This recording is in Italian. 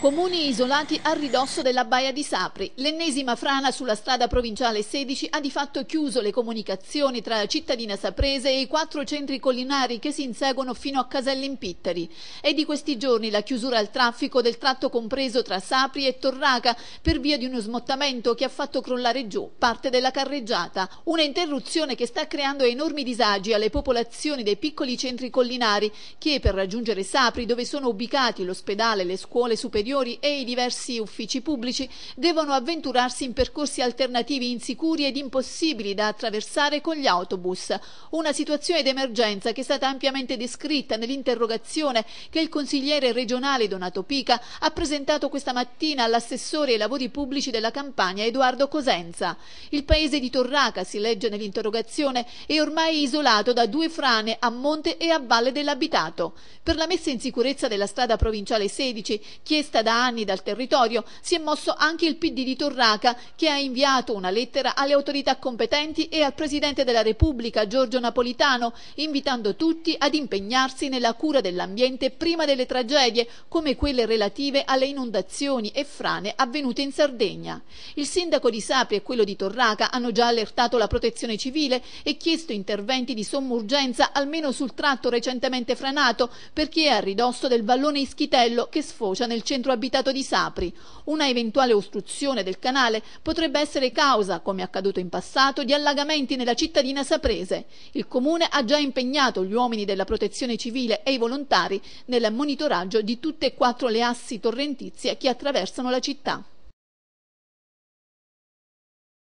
Comuni isolati a ridosso della Baia di Sapri. L'ennesima frana sulla strada provinciale 16 ha di fatto chiuso le comunicazioni tra la cittadina saprese e i quattro centri collinari che si inseguono fino a Caselli in Casellimpitteri. È di questi giorni la chiusura al traffico del tratto compreso tra Sapri e Torraca per via di uno smottamento che ha fatto crollare giù parte della carreggiata. Una interruzione che sta creando enormi disagi alle popolazioni dei piccoli centri collinari che per raggiungere Sapri dove sono ubicati l'ospedale, le scuole superiori superiori e i diversi uffici pubblici devono avventurarsi in percorsi alternativi insicuri ed impossibili da attraversare con gli autobus. Una situazione d'emergenza che è stata ampiamente descritta nell'interrogazione che il consigliere regionale Donato Pica ha presentato questa mattina all'assessore ai lavori pubblici della campagna Edoardo Cosenza. Il paese di Torraca, si legge nell'interrogazione, è ormai isolato da due frane a monte e a valle dell'abitato. Per la messa in sicurezza della strada provinciale 16, chiesta richiesta da anni dal territorio, si è mosso anche il PD di Torraca, che ha inviato una lettera alle autorità competenti e al Presidente della Repubblica, Giorgio Napolitano, invitando tutti ad impegnarsi nella cura dell'ambiente prima delle tragedie, come quelle relative alle inondazioni e frane avvenute in Sardegna. Il sindaco di Sapri e quello di Torraca hanno già allertato la protezione civile e chiesto interventi di somma almeno sul tratto recentemente franato, perché è a ridosso del vallone Ischitello che sfocia nel centro centro abitato di Sapri. Una eventuale ostruzione del canale potrebbe essere causa, come accaduto in passato, di allagamenti nella cittadina saprese. Il comune ha già impegnato gli uomini della protezione civile e i volontari nel monitoraggio di tutte e quattro le assi torrentizie che attraversano la città.